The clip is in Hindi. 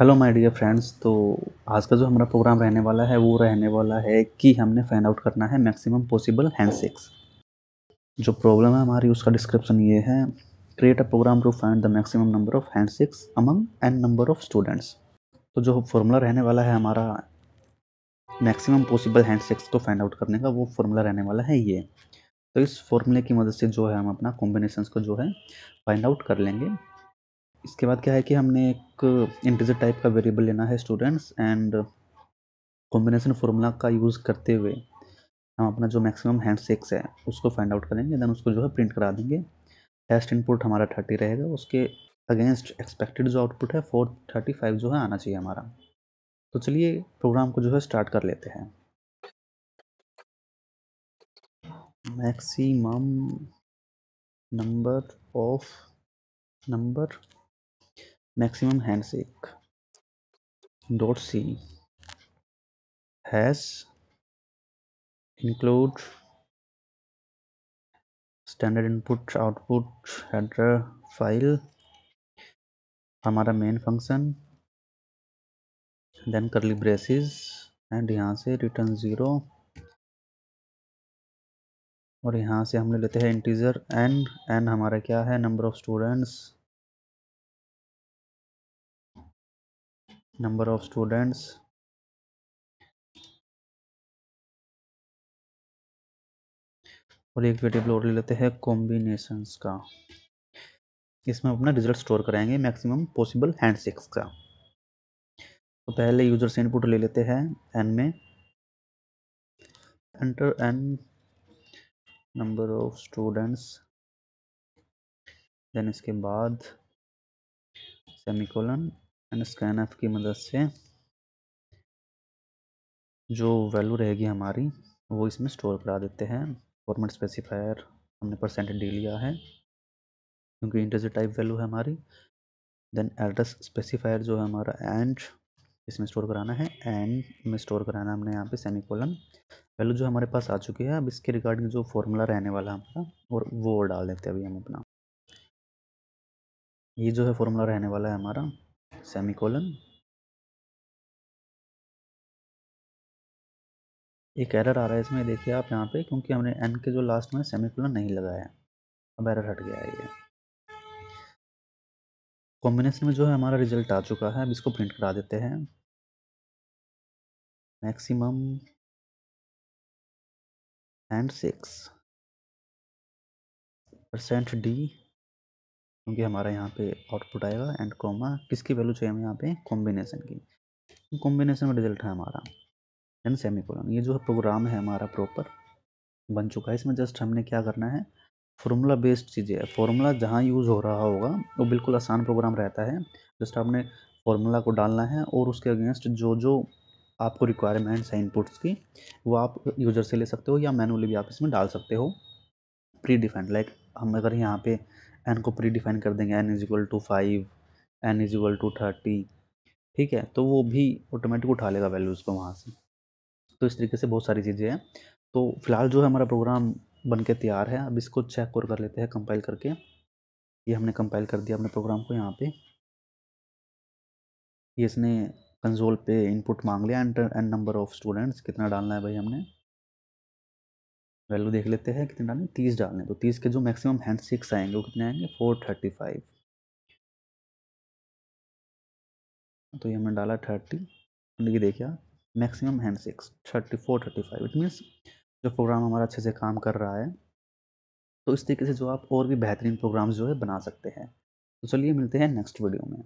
हेलो माय डियर फ्रेंड्स तो आज का जो हमारा प्रोग्राम रहने वाला है वो रहने वाला है कि हमने फाइंड आउट करना है मैक्सिमम पॉसिबल हैंडशेक्स जो प्रॉब्लम है हमारी उसका डिस्क्रिप्शन ये है create a program to find the maximum number of handshakes among N number of students तो जो फॉर्मूला रहने वाला है हमारा मैक्सिमम पॉसिबल हैंडशेक्स को फाइंड आउट करने का वो फॉर्मूला रहने वाला है ये तो इस फॉर्मूले की मदद से जो है हम अपना कॉम्बिनेशन को जो है फाइंड आउट कर लेंगे इसके बाद क्या है कि हमने एक इंटीजर टाइप का वेरिएबल लेना है स्टूडेंट्स एंड कॉम्बिनेशन फार्मूला का यूज़ करते हुए हम अपना जो मैक्सिमम हैंड सेक्स है उसको फाइंड आउट करेंगे देन उसको जो है प्रिंट करा देंगे टेस्ट इनपुट हमारा थर्टी रहेगा उसके अगेंस्ट एक्सपेक्टेड जो आउटपुट है फोर थर्टी फाइव जो है आना चाहिए हमारा तो चलिए प्रोग्राम को जो है स्टार्ट कर लेते हैं maximum number of number maximum handshake dot C has include standard input output header file हमारा main function then curly braces and यहाँ से रिटर्न ज़ीरो और यहाँ से हम ले लेते हैं इंटीजर एन एन हमारा क्या है number of students number of students और एक वेटेबल और ले लेते हैं कॉम्बिनेशंस का इसमें अपना रिजल्ट स्टोर कराएंगे मैक्सिमम पॉसिबल हैंड सिक्स का तो पहले यूजर से इनपुट ले लेते हैं एन में enter N number of students then इसके बाद सेमिकोलन एंड स्कैन एफ की मदद से जो वैल्यू रहेगी हमारी वो इसमें स्टोर करा देते हैं फॉर्मेट स्पेसिफायर हमने परसेंट डी लिया है क्योंकि इंटरजर टाइप वैल्यू है हमारी देन एड्रेस स्पेसिफायर जो है हमारा एंड इसमें स्टोर कराना है एंड में स्टोर कराना हमने यहाँ पे सेमी कॉलन वैल्यू जो हमारे पास आ चुकी है अब इसके रिगार्डिंग जो फॉर्मूला रहने वाला है हमारा और वो डाल देते हैं अभी हम अपना ये जो है फॉर्मूला रहने वाला है हमारा सेमीकोलन एक एरर आ रहा है इसमें देखिए आप यहाँ पे क्योंकि हमने एन के जो लास्ट में सेमीकोलन नहीं लगाया अब एरर हट गया है ये कॉम्बिनेशन में जो है हमारा रिजल्ट आ चुका है अब इसको प्रिंट करा देते हैं maximum handshakes percent D क्योंकि हमारा यहाँ पे आउटपुट आएगा एंड कॉमा किसकी वैल्यू चाहिए हमें यहाँ पे कॉम्बिनेशन की कॉम्बिनेशन में रिजल्ट है हमारा एंड सेमी कोलन ये जो है प्रोग्राम है हमारा प्रॉपर बन चुका है इसमें जस्ट हमने क्या करना है फॉर्मूला बेस्ड चीज़ें है फॉर्मूला जहाँ यूज़ हो रहा होगा वो बिल्कुल आसान प्रोग्राम रहता है जस्ट आपने फॉर्मूला को डालना है और उसके अगेंस्ट जो जो आपको रिक्वायरमेंट्स हैं इनपुट्स की वो आप यूजर से ले सकते हो या मैनुअली भी आप इसमें डाल सकते हो प्री डिफाइंड लाइक हम अगर यहाँ पे एन को प्री डिफाइन कर देंगे N is equal to five N is equal to thirty ठीक है तो वो भी ऑटोमेटिक उठा लेगा वैल्यूज़ को वहाँ से तो इस तरीके से बहुत सारी चीज़ें हैं तो फिलहाल जो है हमारा प्रोग्राम बन के तैयार है अब इसको चेक और कर लेते हैं कंपाइल करके ये हमने कंपाइल कर दिया अपने प्रोग्राम को यहाँ पे ये इसने कंसोल पे इनपुट मांग लिया एंड नंबर ऑफ़ स्टूडेंट्स कितना डालना है भाई हमने वैल्यू देख लेते हैं कितने डालें तीस डालें तो तीस के जो मैक्सिमम हैंड सिक्स आएंगे वो कितने आएंगे फोर थर्टी फाइव तो ये हमने डाला थर्टी देखिए maximum handshakes thirty four thirty five it means जो प्रोग्राम हमारा अच्छे से काम कर रहा है तो इस तरीके से जो आप और भी बेहतरीन प्रोग्राम्स जो है बना सकते हैं तो चलिए मिलते हैं नेक्स्ट वीडियो में